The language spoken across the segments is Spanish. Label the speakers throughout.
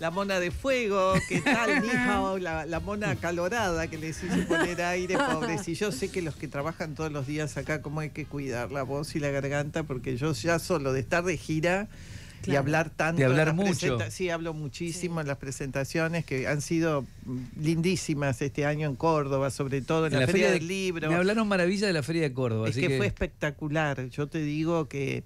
Speaker 1: la mona de fuego, ¿qué tal, hija La, la mona calorada que les hice poner aire, pobre. Y yo sé que los que trabajan todos los días acá, cómo hay que cuidar la voz y la garganta, porque yo ya solo de estar de gira. y hablar tanto. De hablar mucho. Sí, hablo muchísimo en las presentaciones que han sido lindísimas este año en Córdoba, sobre todo en, la, Feria, del Libro. Me hablaron
Speaker 2: maravilla de la Feria de Córdoba. Es que, fue
Speaker 1: espectacular. Yo te digo que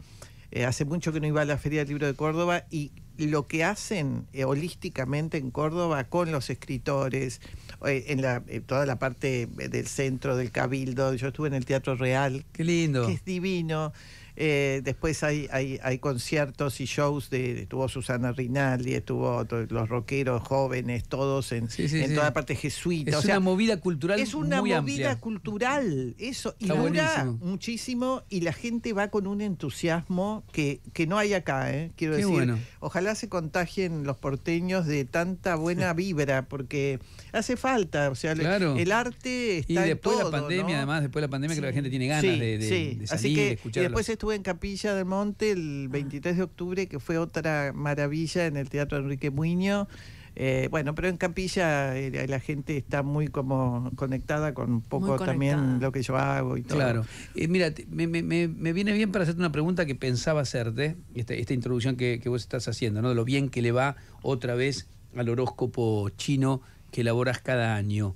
Speaker 1: eh, hace mucho que no iba a la Feria del Libro de Córdoba y lo que hacen eh, holísticamente en Córdoba con los escritores, eh, en la, eh, toda la parte del centro, del cabildo, yo estuve en el Teatro Real. lindo. Que es divino. Eh, después hay, hay, conciertos y shows de estuvo Susana Rinaldi, estuvo los rockeros jóvenes, todos en, toda parte jesuita. o sea, una
Speaker 2: movida cultural. Es una movida
Speaker 1: cultural, eso. Y dura muchísimo y la gente va con un entusiasmo que, no hay acá, ¿eh? quiero decir. Ojalá se contagien los porteños de tanta buena vibra, porque hace falta, o sea, el arte está y después en la pandemia,
Speaker 2: además, después de la pandemia, creo que la gente tiene ganas de, salir, Así que, de escuchar. después estuve en
Speaker 1: Capilla del Monte el 23 ah. de octubre, que fue otra maravilla en el Teatro Enrique Muño. Eh, bueno, pero en Capilla eh, la gente está muy como conectada
Speaker 2: con un poco también
Speaker 1: lo que yo hago y todo. Claro.
Speaker 2: Eh, mira, me, viene bien para hacerte una pregunta que pensaba hacerte, este, esta, introducción que, vos estás haciendo, ¿no? De lo bien que le va otra vez al horóscopo chino que elaboras cada año.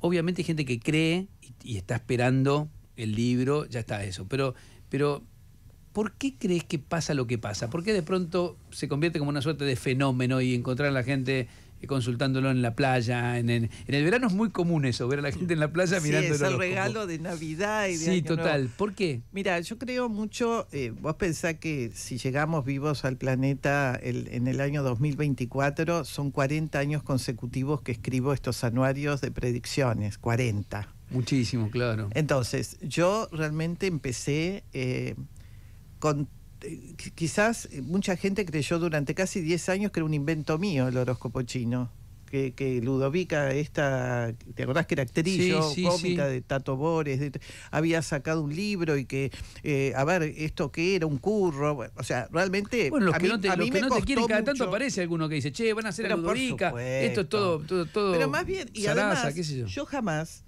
Speaker 2: obviamente hay gente que cree y está esperando el libro, ya está eso. Pero, pero ¿por qué crees que pasa lo que pasa? ¿Por qué de pronto se convierte como una suerte de fenómeno y encontrar a la gente eh, consultándolo en la playa. En, el verano es muy común eso, ver a la gente en la playa mirando. Sí, es el regalo de Navidad. Y de sí, total. ¿Por qué?
Speaker 1: Mira, yo creo mucho, eh, vos pensás que si llegamos vivos al planeta en el año 2024, son 40 años consecutivos que escribo estos anuarios de predicciones, 40.
Speaker 2: Muchísimo, claro.
Speaker 1: Entonces, yo realmente empecé eh, con... Eh, quizás eh, mucha gente creyó durante casi 10 años que era un invento mío el horóscopo chino. Que, que, Ludovica, esta, ¿te acordás que era actriz cómica de Tato Bores? había sacado un libro y que, eh, a ver, ¿esto qué era? ¿Un curro? o sea, realmente. Bueno, los a que mí, no te, a no te quieren, cada tanto
Speaker 2: aparece alguno que dice, che, van a hacer a Ludovica, esto es todo, todo, todo, Pero más bien, y además,
Speaker 1: yo jamás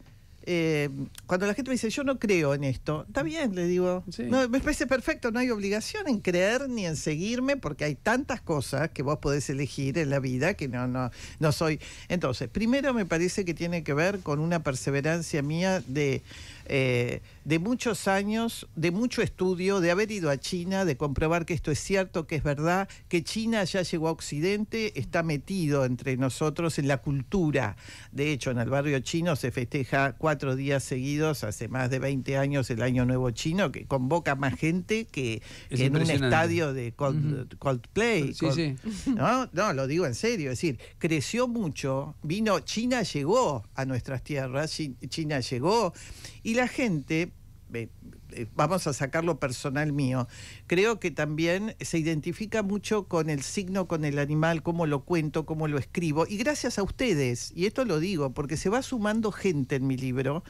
Speaker 1: eh, cuando la gente me dice, yo no creo en esto, está bien, le digo, me parece perfecto, no hay obligación en creer ni en seguirme, porque hay tantas cosas que vos podés elegir en la vida que no, no, no soy. Entonces, primero me parece que tiene que ver con una perseverancia mía de eh, de muchos años, de mucho estudio, de haber ido a China, de comprobar que esto es cierto, que es verdad, que China ya llegó a Occidente, está metido entre nosotros en la cultura. De hecho, en el barrio chino se festeja cuatro días seguidos, hace más de 20 años, el Año Nuevo Chino, que convoca más gente que, en un estadio de Coldplay. ¿no? no, lo digo en serio, es decir, creció mucho, vino, China llegó a nuestras tierras, China llegó y la gente, eh, eh, vamos a sacar lo personal mío, creo que también se identifica mucho con el signo, con el animal, cómo lo cuento, cómo lo escribo. Y gracias a ustedes, y esto lo digo porque se va sumando gente en mi libro,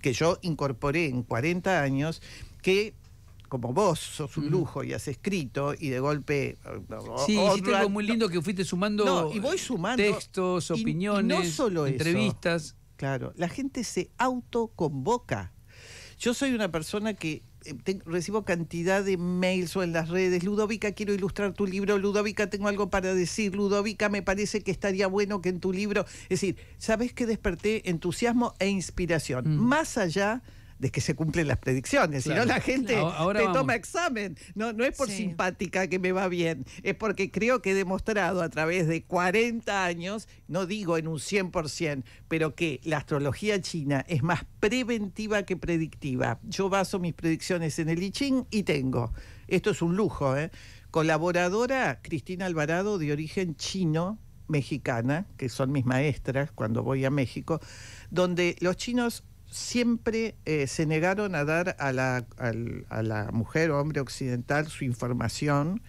Speaker 1: que yo incorporé en 40 años, que como vos sos un mm. lujo y has escrito y de golpe eh, sí algo muy lindo
Speaker 2: que fuiste sumando y voy sumando textos opiniones entrevistas
Speaker 1: Claro, la gente se autoconvoca. Yo soy una persona que eh, recibo cantidad de mails o en las redes, Ludovica, quiero ilustrar tu libro, Ludovica, tengo algo para decir, Ludovica, me parece que estaría bueno que en tu libro, es decir, sabes que desperté entusiasmo e inspiración, mm. más allá de que se cumplen las predicciones, si no la gente Ahora te toma examen. No, no es por simpática que me va bien, es porque creo que he demostrado a través de 40 años, no digo en un 100%, pero que la astrología china es más preventiva que predictiva. Yo baso mis predicciones en el I Ching y tengo. Esto es un lujo, ¿eh? Colaboradora Cristina Alvarado de origen chino, mexicana, que son mis maestras cuando voy a México, donde los chinos siempre eh, se negaron a dar a la, mujer o hombre occidental su información,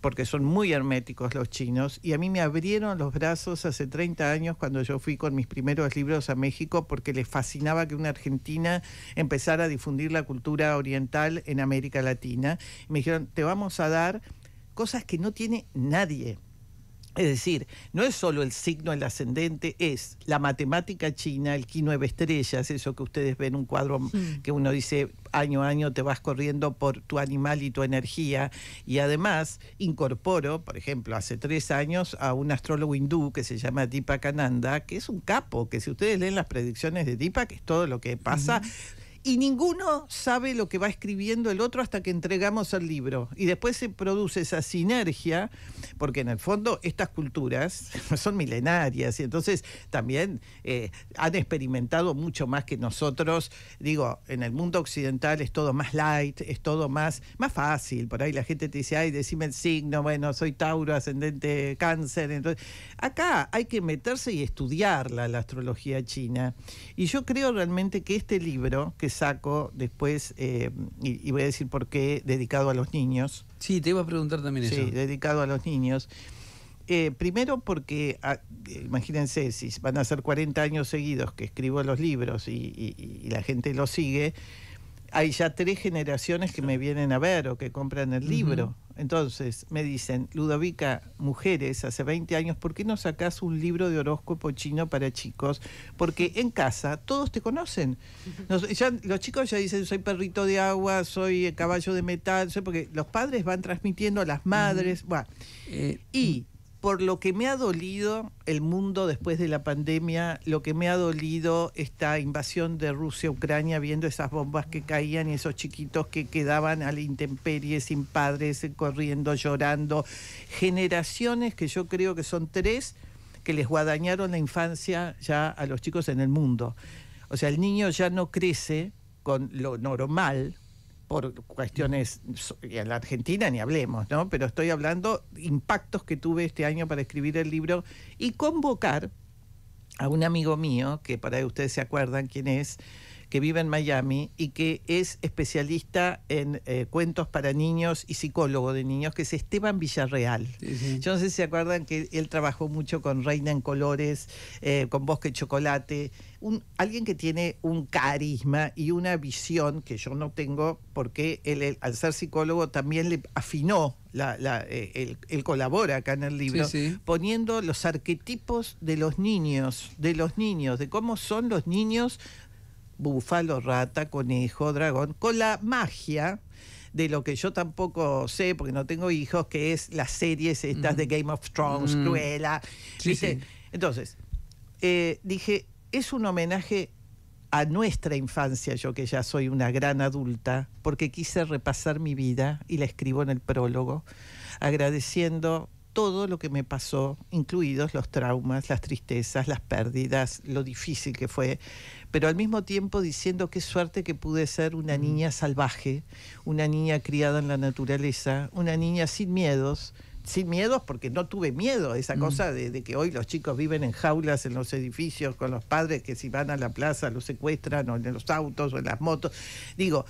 Speaker 1: porque son muy herméticos los chinos, y a mí me abrieron los brazos hace 30 años cuando yo fui con mis primeros libros a México, porque les fascinaba que una argentina empezara a difundir la cultura oriental en América Latina. me dijeron, te vamos a dar cosas que no tiene nadie. Es decir, no es solo el signo, el ascendente, es la matemática china, el ki nueve estrellas, eso que ustedes ven un cuadro que uno dice año a año te vas corriendo por tu animal y tu energía. Y además incorporo, por ejemplo, hace tres años a un astrólogo hindú que se llama Deepak Ananda, que es un capo, que si ustedes leen las predicciones de Deepak, es todo lo que pasa y ninguno sabe lo que va escribiendo el otro hasta que entregamos el libro. Y después se produce esa sinergia, porque en el fondo estas culturas son milenarias y entonces también eh, han experimentado mucho más que nosotros. Digo, en el mundo occidental es todo más light, es todo más, más fácil. Por ahí la gente te dice, ay, decime el signo, bueno, soy Tauro, ascendente cáncer. Entonces, acá hay que meterse y estudiarla, la astrología china. Y yo creo realmente que este libro, que saco después, eh, y, voy a decir por qué, dedicado a los niños. Sí, te iba a preguntar también eso. Sí, dedicado a los niños. Eh, primero porque, ah, imagínense, si van a ser 40 años seguidos que escribo los libros y, y la gente los sigue, hay ya tres generaciones que me vienen a ver o que compran el libro. Entonces me dicen, Ludovica, mujeres, hace 20 años, ¿por qué no sacas un libro de horóscopo chino para chicos? Porque en casa todos te conocen. ya, los chicos ya dicen, soy perrito de agua, soy eh, caballo de metal, porque los padres van transmitiendo a las madres. Eh, y mm por lo que me ha dolido el mundo después de la pandemia, lo que me ha dolido esta invasión de Rusia a Ucrania, viendo esas bombas que caían y esos chiquitos que quedaban a la intemperie, sin padres, corriendo, llorando, generaciones que yo creo que son tres que les guadañaron la infancia ya a los chicos en el mundo. O sea, el niño ya no crece con lo normal, por cuestiones en la Argentina ni hablemos, ¿no? Pero estoy hablando impactos que tuve este año para escribir el libro y convocar a un amigo mío, que para ustedes se acuerdan quién es, que vive en Miami y que es especialista en eh, cuentos para niños y psicólogo de niños, que es Esteban Villarreal. Yo no sé si se acuerdan que él trabajó mucho con Reina en Colores, eh, con Bosque Chocolate. Un, alguien que tiene un carisma y una visión que yo no tengo, porque él, al ser psicólogo también le afinó, la, la, eh, él, colabora acá en el libro, poniendo los arquetipos de los niños, de los niños, de cómo son los niños búfalo, rata, conejo, dragón, con la magia de lo que yo tampoco sé, porque no tengo hijos, que es las series estas de Game of Thrones, mm. Cruella. Entonces, eh, dije, es un homenaje a nuestra infancia, yo que ya soy una gran adulta, porque quise repasar mi vida y la escribo en el prólogo, agradeciendo todo lo que me pasó, incluidos los traumas, las tristezas, las pérdidas, lo difícil que fue, pero al mismo tiempo diciendo qué suerte que pude ser una niña salvaje, una niña criada en la naturaleza, una niña sin miedos, sin miedos porque no tuve miedo, esa cosa de, de, que hoy los chicos viven en jaulas, en los edificios, con los padres que si van a la plaza los secuestran, o en los autos, o en las motos. Digo,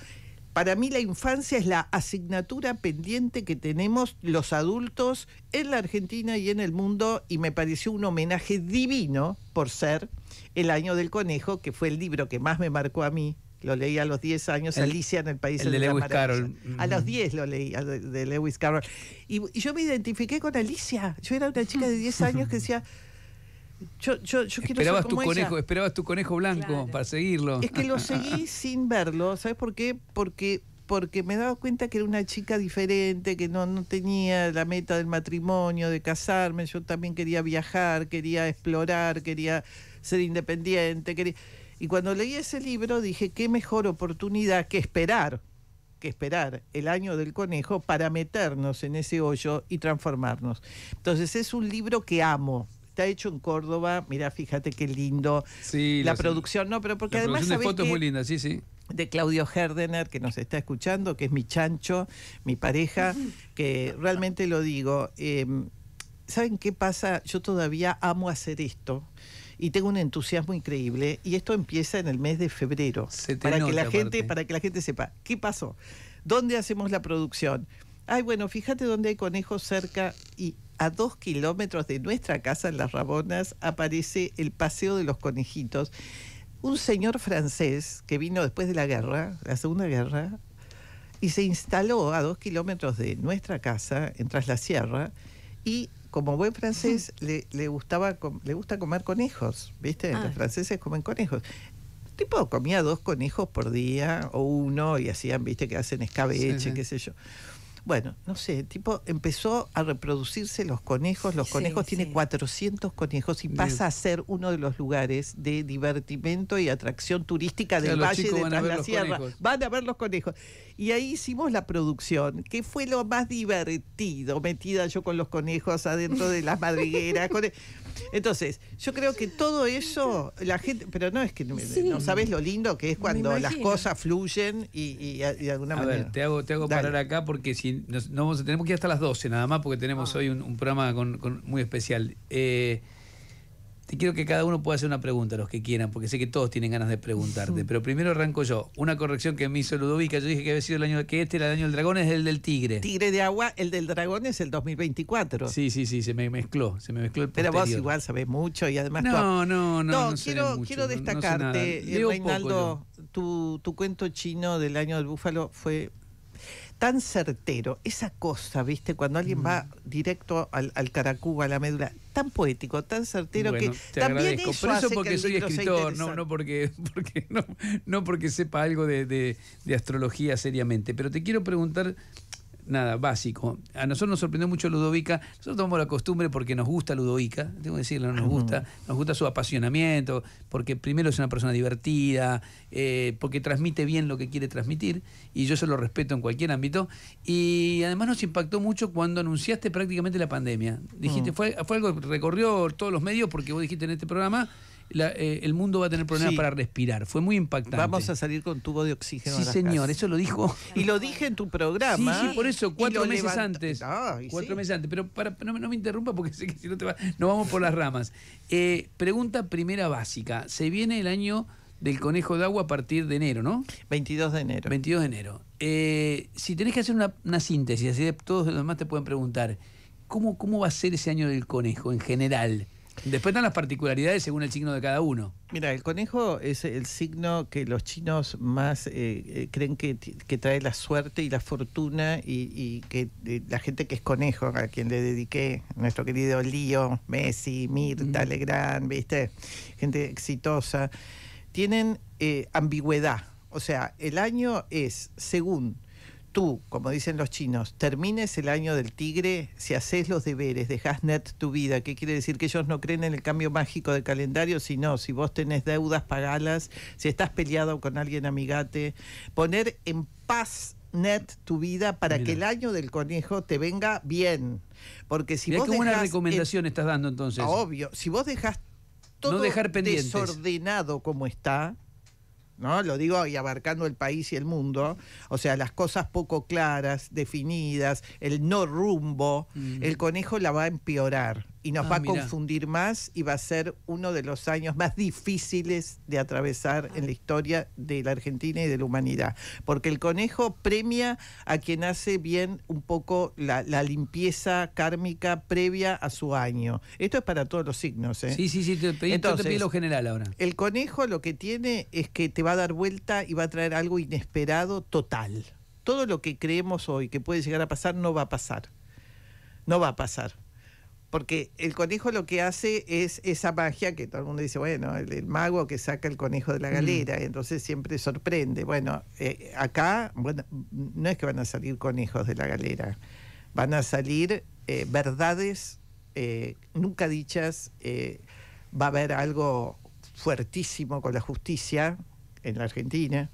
Speaker 1: para mí la infancia es la asignatura pendiente que tenemos los adultos en la Argentina y en el mundo y me pareció un homenaje divino por ser El año del conejo, que fue el libro que más me marcó a mí. Lo leí a los 10 años, Alicia en el País el de, Lewis Carroll. A los 10 mm. lo leí, de Lewis Carroll. Y, y yo me identifiqué con Alicia. Yo era una chica de 10 años que decía, yo, esperabas tu conejo,
Speaker 2: esperabas tu conejo blanco para seguirlo. Es que lo seguí
Speaker 1: sin verlo, ¿sabes por qué? Porque porque me daba cuenta que era una chica diferente, que no, tenía la meta del matrimonio, de casarme, yo también quería viajar, quería explorar, quería ser independiente, Y cuando leí ese libro dije, qué mejor oportunidad que esperar, que esperar el año del conejo para meternos en ese hoyo y transformarnos. Entonces es un libro que amo, está hecho en Córdoba, mira, fíjate qué lindo. Sí, la producción, no, pero
Speaker 2: porque además... La fotos es muy linda, sí, sí
Speaker 1: de Claudio Herdener, que nos está escuchando, que es mi chancho, mi pareja, que realmente lo digo. Em, ¿Saben qué pasa? Yo todavía amo hacer esto y tengo un entusiasmo increíble y esto empieza en el mes de febrero para que la gente para que la gente sepa qué pasó, dónde hacemos la producción. Ay, bueno, fíjate dónde hay conejos cerca y a dos kilómetros de nuestra casa en Las Rabonas, aparece el Paseo de los Conejitos. Un señor francés que vino después de la guerra, la Segunda Guerra, y se instaló a dos kilómetros de nuestra casa, en Tras la Sierra, y como buen francés le, gustaba le gusta comer conejos, ¿viste? Ah. Los franceses comen conejos. tipo comía dos conejos por día o uno y hacían, ¿viste? Que hacen escabeche, qué sé yo. Bueno, no sé, tipo empezó a reproducirse los conejos, los conejos, tiene 400 conejos y pasa a ser uno de los lugares de divertimento y atracción turística del Valle de la Sierra. Van a ver los conejos. Y ahí hicimos la producción, que fue lo más divertido, metida yo con los conejos adentro de las madrigueras. con entonces, yo creo que todo eso, la gente, pero no es que no sabes lo lindo que es cuando las cosas fluyen y, de alguna manera. A ver,
Speaker 2: te hago, te hago parar acá porque si no tenemos que ir hasta las 12 nada más porque tenemos ah. hoy un, programa con, muy especial. Eh, y quiero que cada uno pueda hacer una pregunta, los que quieran, porque sé que todos tienen ganas de preguntarte. Pero primero arranco yo. Una corrección que me hizo Ludovica. Yo dije que había sido el año, que este era el año del dragón, es el del tigre. Tigre de agua, el del dragón es el 2024. Sí, sí, sí, se me mezcló. Se me mezcló Pero vos igual sabés mucho y además. No, no, no. No, no quiero, quiero destacarte, Reinaldo,
Speaker 1: tu, tu cuento chino del año del búfalo fue tan certero, esa cosa, ¿viste? Cuando alguien mm. va directo al, Caracuba, a la médula, tan poético, tan
Speaker 2: certero que también Eso eso porque soy escritor, no, no porque, no, porque sepa algo de astrología seriamente. Pero te quiero preguntar nada, básico. A nosotros nos sorprendió mucho Ludovica. Nosotros tomamos la costumbre porque nos gusta Ludovica, tengo que decirlo, nos gusta, nos gusta su apasionamiento, porque primero es una persona divertida, eh, porque transmite bien lo que quiere transmitir, y yo se lo respeto en cualquier ámbito. Y además nos impactó mucho cuando anunciaste prácticamente la pandemia. Dijiste, mm. fue, fue algo que recorrió todos los medios porque vos dijiste en este programa eh, el mundo va a tener problemas para respirar. Fue muy impactante. Vamos a salir con tubo de oxígeno. Sí, señor, eso lo dijo. Y lo dije en tu programa. Sí, sí, por eso, cuatro meses antes. cuatro meses antes. Pero para, no, me interrumpa porque sé que si no te va, nos vamos por las ramas. Eh, pregunta primera básica. Se viene el año del conejo de agua a partir de enero, ¿no? 22 de enero. 22 de enero. Eh, si tenés que hacer una, síntesis, así de, todos los demás te pueden preguntar, ¿cómo, ¿cómo va a ser ese año del conejo en general? Después dan las particularidades según el signo de cada uno. Mira, el conejo es el signo que los chinos más eh, eh, creen que, trae la
Speaker 1: suerte y la fortuna y, que eh, la gente que es conejo, a quien le dediqué, nuestro querido Lío, Messi, Mirta, Legrand, ¿viste? Gente exitosa, tienen ambigüedad. O sea, el año es según tú, como dicen los chinos, termines el año del tigre, si haces los deberes, dejas net tu vida, ¿qué quiere decir? Que ellos no creen en el cambio mágico del calendario, sino si vos tenés deudas, pagalas, si estás peleado con alguien, amigate, poner en paz net tu vida para que el año del conejo te venga bien. Porque si vos... Qué buena eh, recomendación
Speaker 2: estás dando entonces. Ah, obvio,
Speaker 1: si vos dejas
Speaker 2: todo desordenado
Speaker 1: como está, lo digo y abarcando el país y el mundo, o sea, las cosas poco claras, definidas, el no rumbo, mm. el conejo la va a empeorar y nos ah, va a confundir más y va a ser uno de los años más difíciles de atravesar en la historia de la Argentina y de la humanidad. Porque el conejo premia a quien hace bien un poco la, limpieza kármica previa a su año. Esto es para todos los signos. ¿eh? Sí, sí, sí, te Entonces, lo general ahora. El conejo lo que tiene es que te va a dar vuelta y va a traer algo inesperado total. Todo lo que creemos hoy que puede llegar a pasar no va a pasar. No va a pasar porque el conejo lo que hace es esa magia que todo el mundo dice, bueno, el, mago que saca el conejo de la galera, entonces siempre sorprende. Bueno, eh, acá, bueno, no es que van a salir conejos de la galera, van a salir eh, verdades eh, nunca dichas, va a haber algo fuertísimo con la justicia en la Argentina.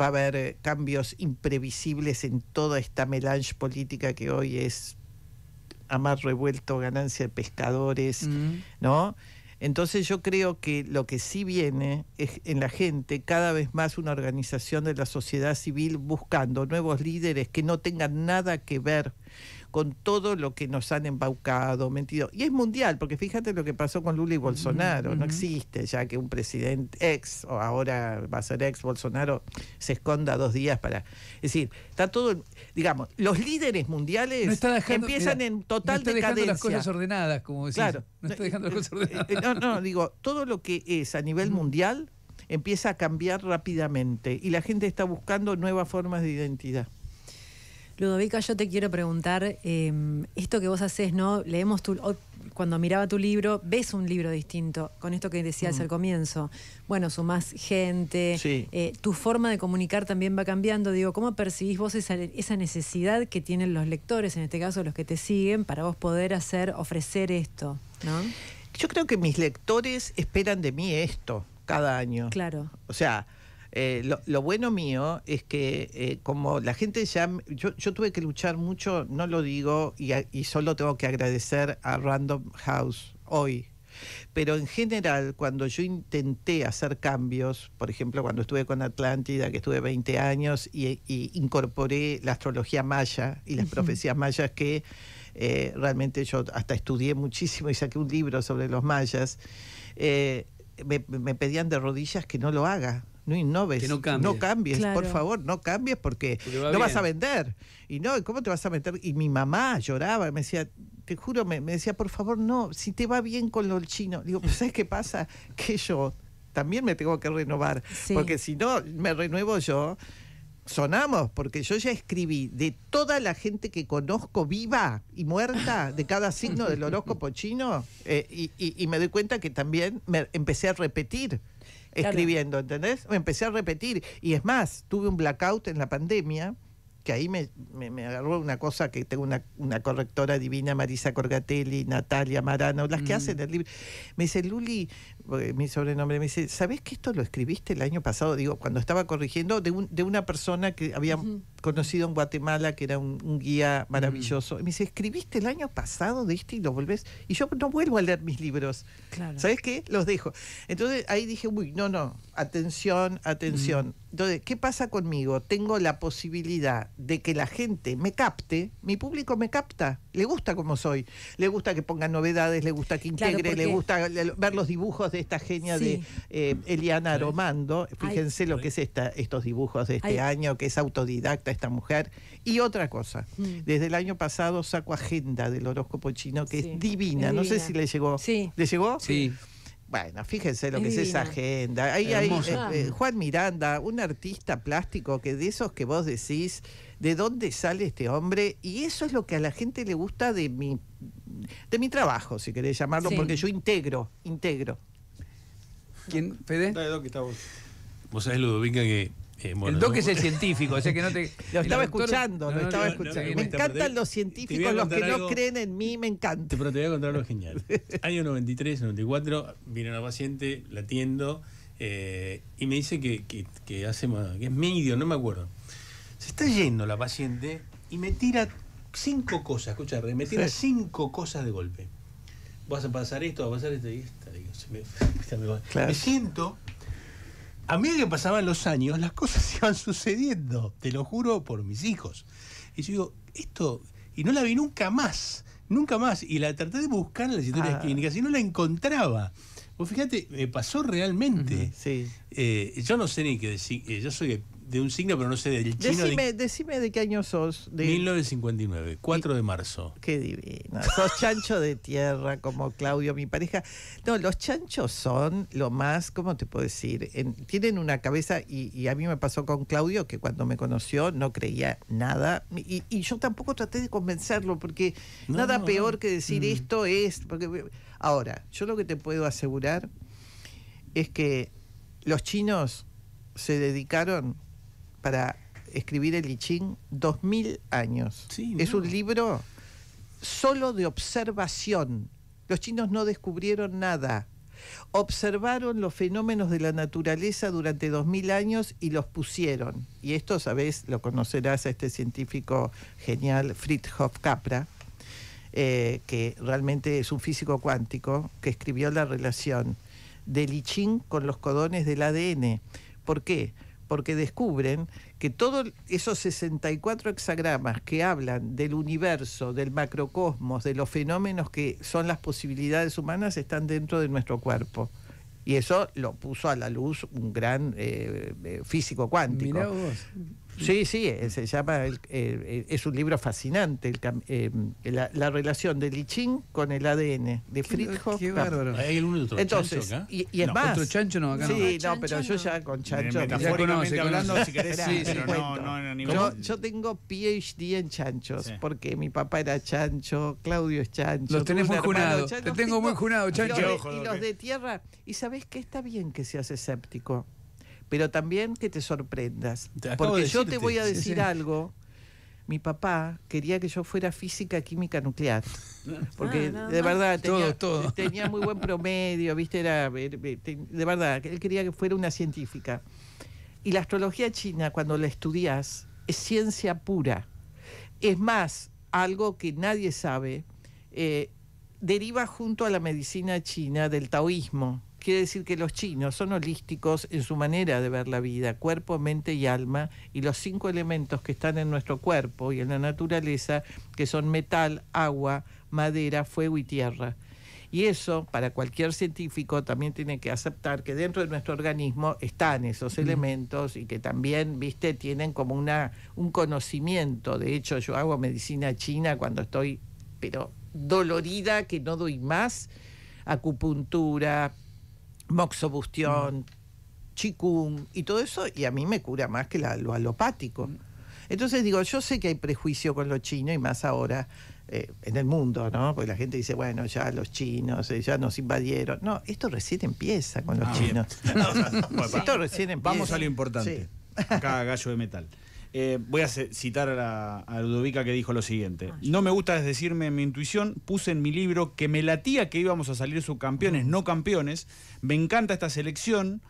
Speaker 1: va a haber cambios imprevisibles en toda esta melange política que hoy es a más revuelto, ganancia de pescadores, mm. ¿no? Entonces yo creo que lo que sí viene es en la gente cada vez más una organización de la sociedad civil buscando nuevos líderes que no tengan nada que ver con todo lo que nos han embaucado, mentido. Y es mundial, porque fíjate lo que pasó con Lula y Bolsonaro, no existe ya que un presidente ex, o ahora va a ser ex Bolsonaro, se esconda dos días para... Es decir, está todo, digamos, los líderes mundiales empiezan en total no está dejando las cosas
Speaker 2: ordenadas, como decís. No está dejando las eh, cosas ordenadas. Eh, no, no,
Speaker 1: digo, todo lo que es a nivel mundial empieza a cambiar rápidamente y la gente está buscando nuevas formas de identidad.
Speaker 2: Ludovica, yo te quiero preguntar, em, esto que vos haces, ¿no? Leemos tu, cuando miraba tu libro, ves un libro distinto, con esto que decías al comienzo. Bueno, sumás gente, eh, tu forma de comunicar también va cambiando. Digo, ¿cómo percibís vos esa, esa, necesidad que tienen los lectores, en este caso los que te siguen, para vos poder hacer, ofrecer esto, ¿no?
Speaker 1: Yo creo que mis lectores esperan de mí esto cada año. Claro. O sea, eh, lo, bueno mío es que eh, como la gente ya, yo, tuve que luchar mucho, no lo digo, y, solo tengo que agradecer a Random House hoy, pero en general, cuando yo intenté hacer cambios, por ejemplo, cuando estuve con Atlántida, que estuve 20 años, y, incorporé la astrología maya y las profecías mayas que eh, realmente yo hasta estudié muchísimo y saqué un libro sobre los mayas, me pedían de rodillas que no lo haga, no innoves, no, cambies, por favor, no cambies porque, no vas a vender. Y no, ¿cómo te vas a meter? Y mi mamá lloraba me decía, te juro, me, decía, por favor, no, si te va bien con lo chino. Digo, ¿sabes qué pasa? Que yo también me tengo que renovar, porque si no, me renuevo yo. Sonamos, porque yo ya escribí de toda la gente que conozco viva y muerta, de cada signo del horóscopo chino, eh, y, y, me doy cuenta que también me empecé a repetir escribiendo, ¿entendés? empecé a repetir. Y es más, tuve un blackout en la pandemia, que ahí me, me, agarró una cosa que tengo una, una correctora divina, Marisa Corgatelli, Natalia Marano, las que mm. hacen el libro. Me dice, Luli, mi sobrenombre, me dice, ¿sabés que esto lo escribiste el año pasado? Digo, cuando estaba corrigiendo, de, de una persona que había conocido en Guatemala, que era un, guía maravilloso. me dice, ¿escribiste el año pasado de este y lo volvés? Y yo no vuelvo a leer mis libros. sabes ¿Sabés qué? Los dejo. Entonces ahí dije, uy, no, no, atención, atención. Entonces, ¿qué pasa conmigo? Tengo la posibilidad de que la gente me capte, mi público me capta, le gusta como soy, le gusta que ponga novedades, le gusta que integre, le gusta ver los dibujos de esta genia de eh, Eliana Aromando. Fíjense lo que es estos dibujos de este año, que es autodidacta esta mujer. Y otra cosa, mm. desde el año pasado saco agenda del horóscopo chino, que es, divina. No sé si le llegó. ¿Le llegó? Sí. Bueno, fíjense lo que es esa agenda. Ahí hay eh, eh, Juan Miranda, un artista plástico que de esos que vos decís, ¿de dónde sale este hombre? Y eso es lo que a la gente le gusta de mi, de mi trabajo, si querés llamarlo, porque yo integro, integro.
Speaker 2: ¿Quién, Fede? Dale, Doc, está vos. Vos sabés, Ludovica, que eh, el Doc es el científico, o que no te. Lo estaba escuchando, lo estaba escuchando. me encantan los científicos, los que no creen en mí, me encantan. pero te voy a contar lo genial. Año 93, 94, viene una paciente, la atiendo, eh, y me dice que, que, hace que es medio, no me acuerdo. Se está yendo la paciente y me tira cinco cosas, escucha, me tira cinco cosas de golpe. Vas a pasar esto, vas a pasar esto, y esto me, siento a medida que pasaban los años, las cosas iban sucediendo, te lo juro por mis hijos. Y yo digo, esto, y no la vi nunca más, nunca más. Y la traté de buscar en las historias ah. clínicas y no la encontraba. Pues fíjate, me pasó realmente. Eh, yo no sé ni qué decir, eh, yo soy de un signo, pero no sé del chino.
Speaker 1: Decime de, de qué año sos. De...
Speaker 2: 1959, 4 de marzo. Qué divino. Los
Speaker 1: chancho de tierra, como Claudio, mi pareja. No, los chanchos son lo más, ¿cómo te puedo decir? tienen una cabeza, y, a mí me pasó con Claudio, que cuando me conoció no creía nada. Y, yo tampoco traté de convencerlo, porque nada peor que decir mm. esto es. Porque... Ahora, yo lo que te puedo asegurar es que los chinos se dedicaron para escribir el I Ching 2000 años. es un libro solo de observación. Los chinos no descubrieron nada. Observaron los fenómenos de la naturaleza durante 2000 años y los pusieron. Y esto, sabes, lo conocerás a este científico genial, Fritjof Capra, eh, que realmente es un físico cuántico, que escribió la relación del I con los codones del ADN. ¿Por qué? porque descubren que todos esos 64 hexagramas que hablan del universo, del macrocosmos, de los fenómenos que son las posibilidades humanas, están dentro de nuestro cuerpo. Y eso lo puso a la luz un gran eh, eh, físico cuántico. Sí, sí, eh, se llama, eh, eh, es un libro fascinante, el, la, relación del Lichín con el ADN de Fritz Qué, bárbaro. ¿Hay otro Entonces, chancho acá? Y, es más. ¿Otro chancho no acá? Sí, no, pero yo ya con chancho. no, yo, tengo PhD en chanchos, porque mi papá era chancho, Claudio es chancho. Los tenés muy junados. Te tengo muy junado, chancho. Y los, de, tierra. ¿Y sabés que Está bien que seas escéptico pero también que te sorprendas. porque yo te voy a decir algo. Mi papá quería que yo fuera física química nuclear. Porque ah, de verdad tenía, muy buen promedio, viste, era de verdad, él quería que fuera una científica. Y la astrología china, cuando la estudias, es ciencia pura. Es más, algo que nadie sabe, eh, deriva junto a la medicina china del taoísmo Quiere decir que los chinos son holísticos en su manera de ver la vida, cuerpo, mente y alma, y los cinco elementos que están en nuestro cuerpo y en la naturaleza, que son metal, agua, madera, fuego y tierra. Y eso, para cualquier científico, también tiene que aceptar que dentro de nuestro organismo están esos elementos y que también, viste, tienen como una, un conocimiento. De hecho, yo hago medicina china cuando estoy, pero dolorida, que no doy más, acupuntura, moxobustión, mm. chikung y todo eso, y a mí me cura más que lo alopático. Mm. Entonces digo, yo sé que hay prejuicio con los chinos, y más ahora eh, en el mundo, ¿no? Porque la gente dice, bueno, ya los chinos, eh, ya nos invadieron. No, esto recién empieza con los ah, chinos.
Speaker 2: esto recién empieza. Vamos a lo importante. cada gallo de metal. Eh, voy a citar a, Ludovica que dijo lo siguiente. Ah, no me gusta desdecirme mi intuición, puse en mi libro que me latía que íbamos a salir subcampeones, no campeones. Me encanta esta selección,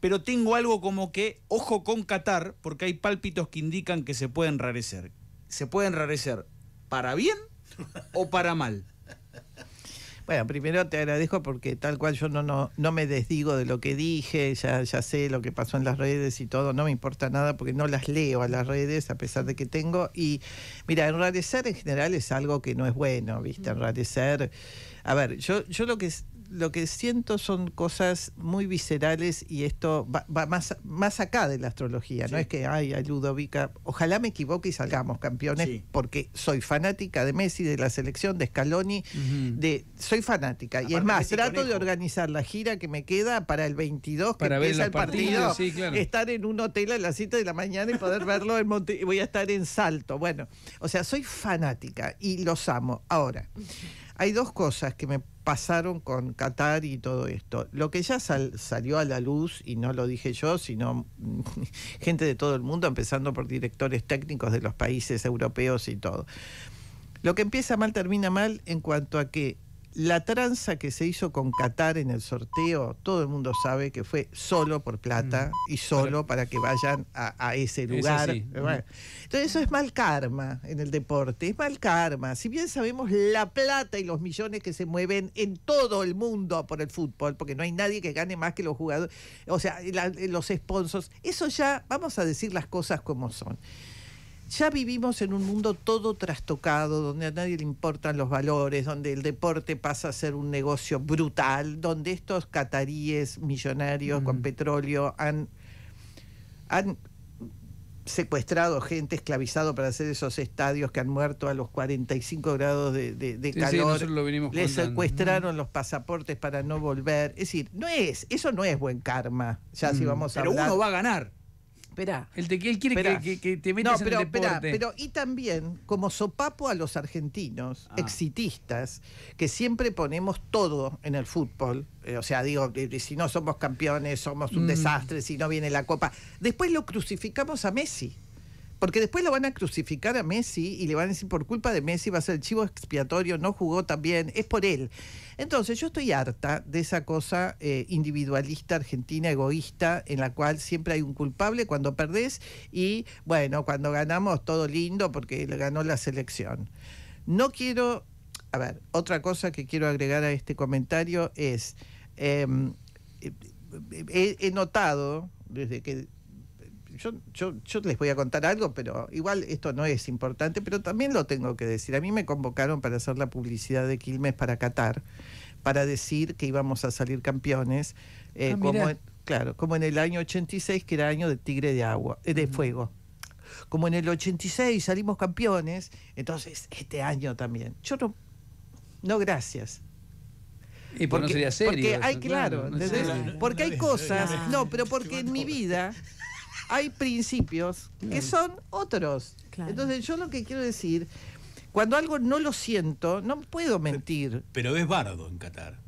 Speaker 2: pero tengo algo como que ojo con Qatar, porque hay pálpitos que indican que se puede enrarecer. ¿Se puede enrarecer para bien o para mal?
Speaker 1: Bueno, primero te agradezco porque tal cual yo no, no, no me desdigo de lo que dije, ya, ya sé lo que pasó en las redes y todo, no me importa nada porque no las leo a las redes a pesar de que tengo. Y mira, enrarecer en general es algo que no es bueno, ¿viste? Enrarecer. A ver, yo, yo lo que lo que siento son cosas muy viscerales y esto va, más, más acá de la astrología. No es que, ay, Ludovica, ojalá me equivoque y salgamos campeones, porque soy fanática de Messi, de la selección, de Scaloni, de, soy fanática. y es más, trato de organizar la gira que me queda para el 22, que para empieza ver el partido, estar en un hotel a las 7 de la mañana y poder verlo en Monte... Voy a estar en Salto. Bueno, o sea, soy fanática y los amo. Ahora... Hay dos cosas que me pasaron con Qatar y todo esto. Lo que ya salió a la luz, y no lo dije yo, sino gente de todo el mundo, empezando por directores técnicos de los países europeos y todo. Lo que empieza mal termina mal en cuanto a que la tranza que se hizo con Qatar en el sorteo, todo el mundo sabe que fue solo por plata mm. y solo para, que vayan a, ese lugar. Eh, entonces eso es mal karma en el deporte, es mal karma. Si bien sabemos la plata y los millones que se mueven en todo el mundo por el fútbol, porque no hay nadie que gane más que los jugadores, o sea, los sponsors, eso ya, vamos a decir las cosas como son ya vivimos en un mundo todo trastocado, donde a nadie le importan los valores, donde el deporte pasa a ser un negocio brutal, donde estos cataríes millonarios con mm. petróleo han, han secuestrado gente, esclavizado para hacer esos estadios que han muerto a los 45 grados de, de calor.
Speaker 2: Les secuestraron
Speaker 1: los pasaportes para no volver. Es decir, no es, eso no es buen karma. Ya mm. vamos a Pero uno va
Speaker 2: a ganar espera. El que él quiere que, te metas en el pero
Speaker 1: y también como sopapo a los argentinos, ah. exitistas, que siempre ponemos todo en el fútbol. Eh, o sea, digo, si no somos campeones, somos un mm. desastre, si no viene la copa. Después lo crucificamos a Messi. Porque después lo van a crucificar a Messi y le van a decir por culpa de Messi va a ser el chivo expiatorio, no jugó tan bien, es por él. Entonces yo estoy harta de esa cosa eh, individualista, argentina, egoísta, en la cual siempre hay un culpable cuando perdés y bueno, cuando ganamos todo lindo porque le ganó la selección. No quiero, a ver, otra cosa que quiero agregar a este comentario es, em, eh, eh, he notado desde que yo, yo, les voy a contar algo, pero igual esto no es importante, pero también lo tengo que decir. A mí me convocaron para hacer la publicidad de Quilmes para Qatar, para decir que íbamos a salir campeones, eh, ah, como, claro, como en el año 86, que era año de Tigre de, agua, eh, de Fuego como en el 86 salimos campeones, entonces este año también. Yo no, no gracias.
Speaker 2: Y por no sería serio. Porque hay, claro, porque hay cosas,
Speaker 1: no, pero porque en mi vida hay principios que son otros. Entonces yo lo que quiero decir, cuando algo no lo siento, no puedo mentir.
Speaker 2: Pero ves bardo en Qatar.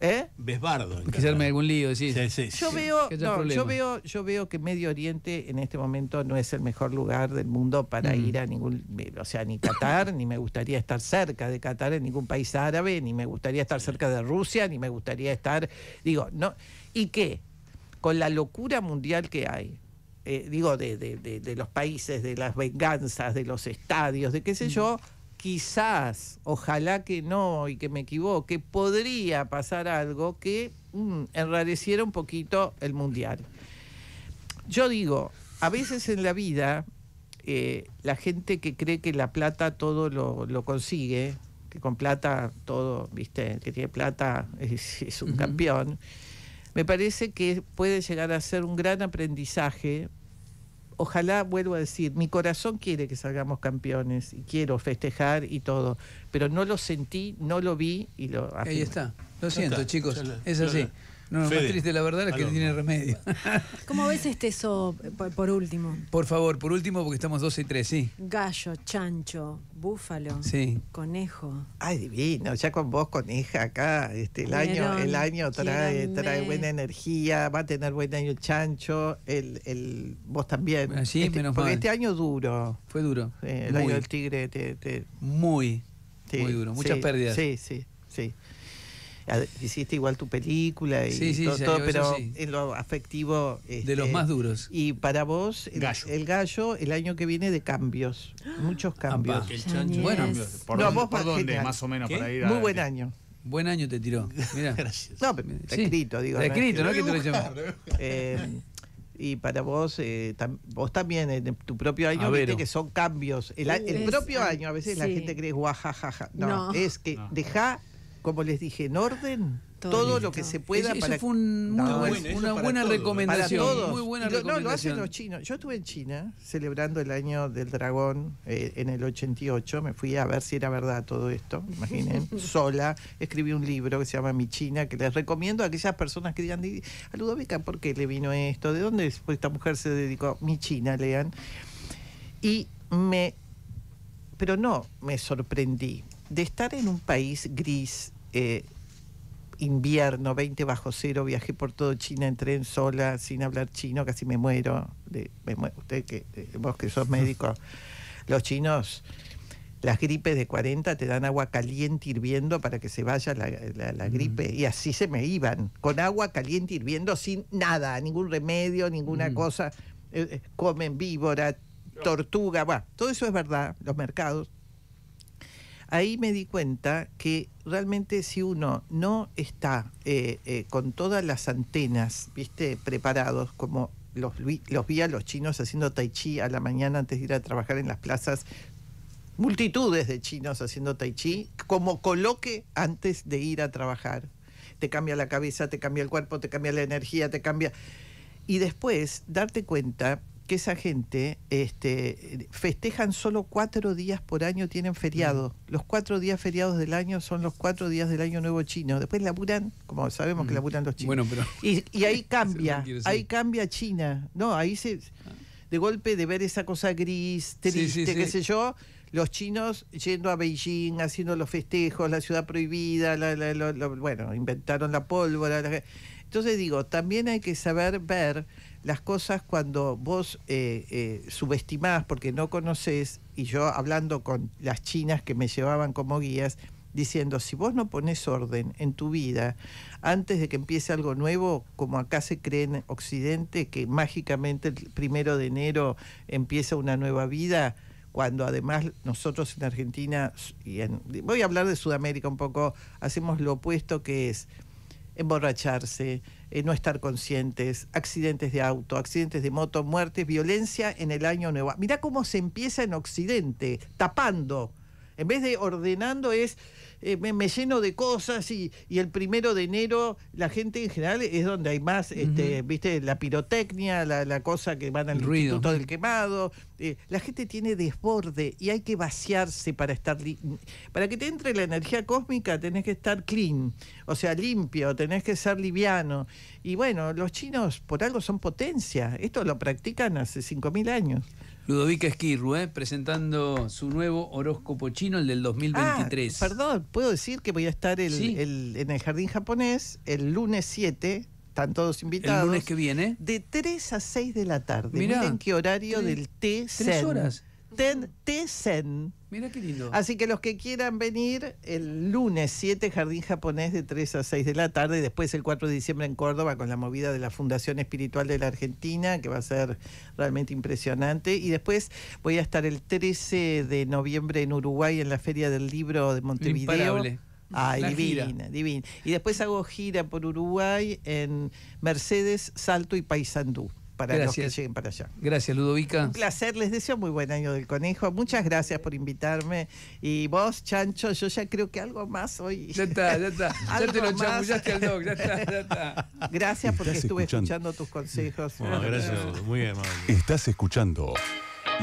Speaker 2: ¿Eh? Ves bardo. En algún lío, sí. yo, Veo, yo, veo,
Speaker 1: yo veo que Medio Oriente en este momento no es el mejor lugar del mundo para mm. ir a ningún. O sea, ni Qatar, ni me gustaría estar cerca de Qatar en ningún país árabe, ni me gustaría estar cerca de Rusia, ni me gustaría estar. Digo, no. ¿Y qué? Con la locura mundial que hay, eh, digo, de, los países, de las venganzas, de los estadios, de qué sé mm. yo, quizás, ojalá que no y que me equivoque, podría pasar algo que mm, enrareciera un poquito el mundial. Yo digo, a veces en la vida, eh, la gente que cree que la plata todo lo, consigue, que con plata todo, viste, que tiene plata es, un campeón, me parece que puede llegar a ser un gran aprendizaje ojalá vuelvo a decir, mi corazón quiere que salgamos campeones y quiero festejar y todo, pero no lo sentí, no lo
Speaker 2: vi y lo... Ahí está, lo siento chicos, es así. No, lo más triste, la verdad, es que no tiene remedio. ¿Cómo ves este eso por, último? Por favor, por último, porque estamos dos y tres, sí. Gallo, chancho, búfalo, conejo. Ay, divino, ya con
Speaker 1: vos, coneja, acá. Este, el año, el año trae, trae, buena energía, va a tener buen año el chancho, el, vos también. Así, ah, este, menos Porque este año duro. Fue duro. Eh, el año del tigre te, Muy. Muy duro. Muchas pérdidas. Sí, sí, sí hiciste igual tu película y todo, pero en lo afectivo. de los este, más duros. Y para vos, el gallo. el año que viene de cambios, muchos cambios. bueno, ¿Por, dónde, más o menos para Muy buen
Speaker 2: año. Buen año te tiró. Gracias. No, escrito, digo. escrito, ¿no? Que te
Speaker 1: eh, y para vos, eh, vos también en tu propio año viste que son cambios. El, uh, propio año, a veces la gente cree guajajaja. No, es que dejá deja como les dije, en orden, todo, lo que se pueda eso, Eso fue una buena recomendación. No, lo hacen los chinos. Yo estuve en China celebrando el año del dragón eh, en el 88. Me fui a ver si era verdad todo esto. Imaginen, sola. Escribí un libro que se llama Mi China, que les recomiendo a aquellas personas que digan, a Ludovica, ¿por qué le vino esto? ¿De dónde pues esta mujer se dedicó? Mi China, lean. Y me. Pero no me sorprendí de estar en un país gris, eh, invierno, 20 bajo cero, viajé por todo China en tren sola, sin hablar chino, casi me muero. De, Usted que, vos que sos médico, los chinos, las gripes de 40 te dan agua caliente hirviendo para que se vaya la, mm. gripe. Y así se me iban, con agua caliente hirviendo, sin nada, ningún remedio, ninguna mm. cosa. Eh, eh, comen víbora, tortuga, todo eso es verdad, los mercados ahí me di cuenta que realmente si uno no está eh, eh, con todas las antenas, viste, preparados, como los, los vi a los chinos haciendo tai chi a la mañana antes de ir a trabajar en las plazas, multitudes de chinos haciendo tai chi, como coloque antes de ir a trabajar. Te cambia la cabeza, te cambia el cuerpo, te cambia la energía, te cambia... Y después darte cuenta que esa gente este, festejan solo cuatro días por año, tienen feriado. Los cuatro días feriados del año son los cuatro días del año nuevo chino. Después la laburan, como sabemos que que laburan los chinos. y, ahí cambia, ahí cambia China. No, ahí se... Ah. De golpe de ver esa cosa gris, triste, qué sé yo, los chinos yendo a Beijing, haciendo los festejos, la ciudad prohibida, bueno, inventaron la pólvora. Entonces digo, también hay que saber ver las cosas cuando vos eh, eh, subestimás porque no conoces, y yo hablando con las chinas que me llevaban como guías, diciendo, si vos no pones orden en tu vida, antes de que empiece algo nuevo, como acá se cree en Occidente, que mágicamente el primero de enero empieza una nueva vida, cuando además nosotros en Argentina, y voy a hablar de Sudamérica un poco, hacemos lo opuesto que es emborracharse, eh, no estar conscientes, accidentes de auto, accidentes de moto, muertes, violencia en el año nuevo. Mirá cómo se empieza en Occidente, tapando en vez de ordenando es, eh, me, lleno de cosas y, el primero de enero la gente en general es donde hay más, este, viste, la pirotecnia, la, cosa que van al Ruido. Instituto del Quemado. Eh, la gente tiene desborde y hay que vaciarse para estar... Para que te entre la energía cósmica tenés que estar clean, o sea, limpio, tenés que ser liviano. Y bueno, los chinos por algo son potencia. Esto lo practican hace 5.000 años.
Speaker 2: Ludovica Esquirru, ¿eh? presentando su nuevo horóscopo chino, el del 2023. Ah,
Speaker 1: perdón, puedo decir que voy a estar en el Jardín Japonés el lunes 7 están todos invitados. El lunes que viene. De 3 a 6 de la tarde. Miren qué horario del té Tres horas. Ten, té
Speaker 2: Mira qué lindo. Así
Speaker 1: que los que quieran venir, el lunes 7, Jardín Japonés de 3 a 6 de la tarde, después el 4 de diciembre en Córdoba con la movida de la Fundación Espiritual de la Argentina, que va a ser realmente impresionante. Y después voy a estar el 13 de noviembre en Uruguay en la Feria del Libro de Montevideo. Imparable. divina, divina. Y después hago gira por Uruguay en Mercedes, Salto y Paysandú para gracias. los que lleguen para allá.
Speaker 2: Gracias, Ludovica. Un
Speaker 1: placer, les deseo muy buen año del conejo. Muchas gracias por invitarme. Y vos, Chancho, yo ya creo que algo más hoy. Ya está, ya está. ya te lo chamullaste al dog, ya está,
Speaker 2: ya está.
Speaker 1: Gracias porque estuve escuchando? tus consejos. gracias, muy amable. Estás escuchando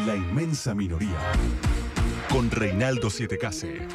Speaker 1: La Inmensa Minoría con Reinaldo Siete Case.